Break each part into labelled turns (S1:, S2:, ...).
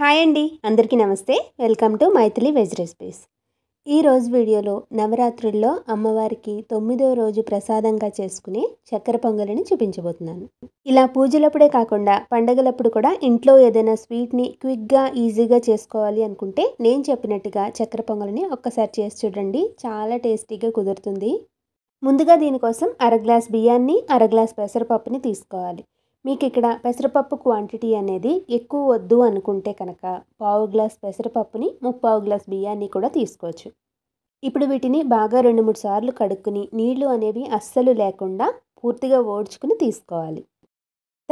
S1: hi అండి అందరికీ నమస్తే welcome to Maithili veg recipes ఈరోజు వీడియోలో నవరాత్రుల్లో అమ్మవారికి తొమ్మిదో రోజు ప్రసాదంగా చేసుకునే చక్కెర పొంగలిని చూపించబోతున్నాను ఇలా పూజలప్పుడే కాకుండా పండగలప్పుడు కూడా ఇంట్లో ఏదైనా స్వీట్ని క్విక్గా ఈజీగా చేసుకోవాలి అనుకుంటే నేను చెప్పినట్టుగా చక్కెర పొంగలిని ఒక్కసారి చేసి చూడండి చాలా టేస్టీగా కుదురుతుంది ముందుగా దీనికోసం అర గ్లాస్ బియ్యాన్ని అర గ్లాస్ పెసరపప్పుని తీసుకోవాలి మీకు ఇక్కడ పెసరపప్పు క్వాంటిటీ అనేది ఎక్కువ వద్దు అనుకుంటే కనుక పావు గ్లాస్ పెసరపప్పుని ముప్పావు గ్లాస్ బియ్యాన్ని కూడా తీసుకోవచ్చు ఇప్పుడు వీటిని బాగా రెండు మూడు సార్లు కడుక్కుని నీళ్లు అనేవి అస్సలు లేకుండా పూర్తిగా ఓడ్చుకుని తీసుకోవాలి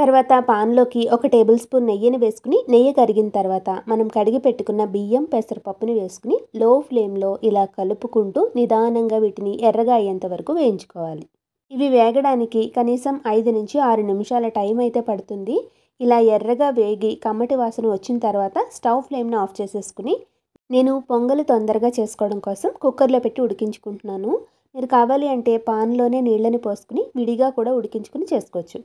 S1: తర్వాత పాన్లోకి ఒక టేబుల్ స్పూన్ నెయ్యిని వేసుకుని నెయ్యి కరిగిన తర్వాత మనం కడిగి పెట్టుకున్న బియ్యం పెసరపప్పుని వేసుకుని లో ఫ్లేమ్లో ఇలా కలుపుకుంటూ నిదానంగా వీటిని ఎర్రగా అయ్యేంత వరకు వేయించుకోవాలి ఇవి వేగడానికి కనీసం ఐదు నుంచి ఆరు నిమిషాల టైం అయితే పడుతుంది ఇలా ఎర్రగా వేగి కమ్మటి వాసన వచ్చిన తర్వాత స్టవ్ ఫ్లేమ్ను ఆఫ్ చేసేసుకుని నేను పొంగలు తొందరగా చేసుకోవడం కోసం కుక్కర్లో పెట్టి ఉడికించుకుంటున్నాను మీరు కావాలి అంటే పాన్లోనే నీళ్ళని పోసుకుని విడిగా కూడా ఉడికించుకుని చేసుకోవచ్చు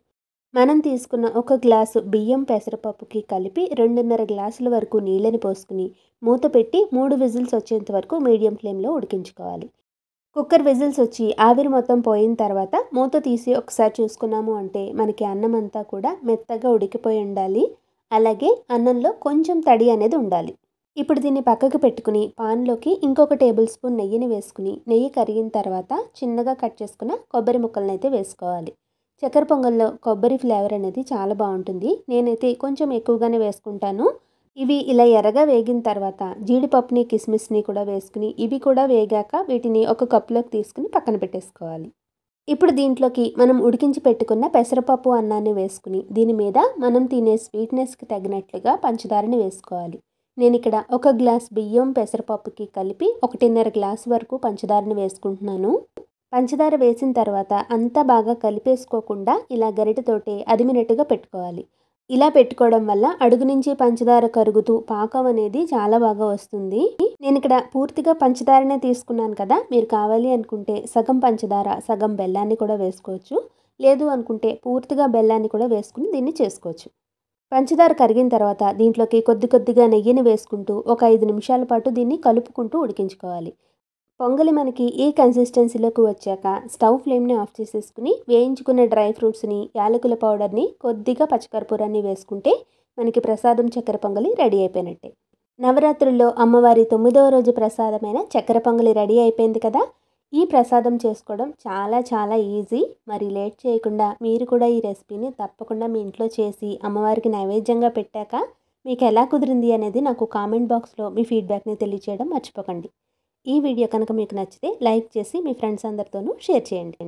S1: మనం తీసుకున్న ఒక గ్లాసు బియ్యం పెసరపప్పుకి కలిపి రెండున్నర గ్లాసుల వరకు నీళ్ళని పోసుకుని మూత పెట్టి మూడు విజిల్స్ వచ్చేంత వరకు మీడియం ఫ్లేమ్లో ఉడికించుకోవాలి కుక్కర్ విజిల్స్ వచ్చి ఆవిరి మొత్తం పోయిన తర్వాత మూత తీసి ఒకసారి చూసుకున్నాము అంటే మనకి అన్నం అంతా కూడా మెత్తగా ఉడికిపోయి ఉండాలి అలాగే అన్నంలో కొంచెం తడి అనేది ఉండాలి ఇప్పుడు దీన్ని పక్కకు పెట్టుకుని పాన్లోకి ఇంకొక టేబుల్ స్పూన్ నెయ్యిని వేసుకుని నెయ్యి కరిగిన తర్వాత చిన్నగా కట్ చేసుకున్న కొబ్బరి ముక్కలను అయితే వేసుకోవాలి చక్కెర పొంగల్లో కొబ్బరి ఫ్లేవర్ అనేది చాలా బాగుంటుంది నేనైతే కొంచెం ఎక్కువగానే వేసుకుంటాను ఇవి ఇలా ఎర్రగా వేగిన తర్వాత జీడిపప్పుని కిస్మిస్ని కూడా వేసుకుని ఇవి కూడా వేగాక వీటిని ఒక కప్పులోకి తీసుకుని పక్కన పెట్టేసుకోవాలి ఇప్పుడు దీంట్లోకి మనం ఉడికించి పెట్టుకున్న పెసరపప్పు అన్నాన్ని వేసుకుని దీని మీద మనం తినే స్వీట్నెస్కి తగినట్లుగా పంచదారని వేసుకోవాలి నేను ఇక్కడ ఒక గ్లాస్ బియ్యం పెసరపప్పుకి కలిపి ఒకటిన్నర గ్లాస్ వరకు పంచదారని వేసుకుంటున్నాను పంచదార వేసిన తర్వాత అంతా బాగా కలిపేసుకోకుండా ఇలా గరిటతోటే అదిమినట్టుగా పెట్టుకోవాలి ఇలా పెట్టుకోవడం వల్ల అడుగు నుంచి పంచదార కరుగుతూ పాకం అనేది చాలా బాగా వస్తుంది నేను ఇక్కడ పూర్తిగా పంచదారనే తీసుకున్నాను కదా మీరు కావాలి అనుకుంటే సగం పంచదార సగం బెల్లాన్ని కూడా వేసుకోవచ్చు లేదు అనుకుంటే పూర్తిగా బెల్లాన్ని కూడా వేసుకుని దీన్ని చేసుకోవచ్చు పంచదార కరిగిన తర్వాత దీంట్లోకి కొద్ది కొద్దిగా నెయ్యిని వేసుకుంటూ ఒక ఐదు నిమిషాల పాటు దీన్ని కలుపుకుంటూ ఉడికించుకోవాలి పొంగలి మనకి ఈ కన్సిస్టెన్సీలోకి వచ్చాక స్టవ్ ఫ్లేమ్ని ఆఫ్ చేసేసుకుని వేయించుకున్న డ్రై ఫ్రూట్స్ని యాలకుల పౌడర్ని కొద్దిగా పచ్చకర్పూరాన్ని వేసుకుంటే మనకి ప్రసాదం చక్కెర పొంగలి రెడీ అయిపోయినట్టే నవరాత్రుల్లో అమ్మవారి తొమ్మిదవ రోజు ప్రసాదమైన చక్కెర పొంగలి రెడీ అయిపోయింది కదా ఈ ప్రసాదం చేసుకోవడం చాలా చాలా ఈజీ మరి లేట్ చేయకుండా మీరు కూడా ఈ రెసిపీని తప్పకుండా మీ ఇంట్లో చేసి అమ్మవారికి నైవేద్యంగా పెట్టాక మీకు ఎలా కుదిరింది అనేది నాకు కామెంట్ బాక్స్లో మీ ఫీడ్బ్యాక్ని తెలియచేయడం మర్చిపోకండి ఈ వీడియో కనుక మీకు నచ్చితే లైక్ చేసి మీ ఫ్రెండ్స్ అందరితోనూ షేర్ చేయండి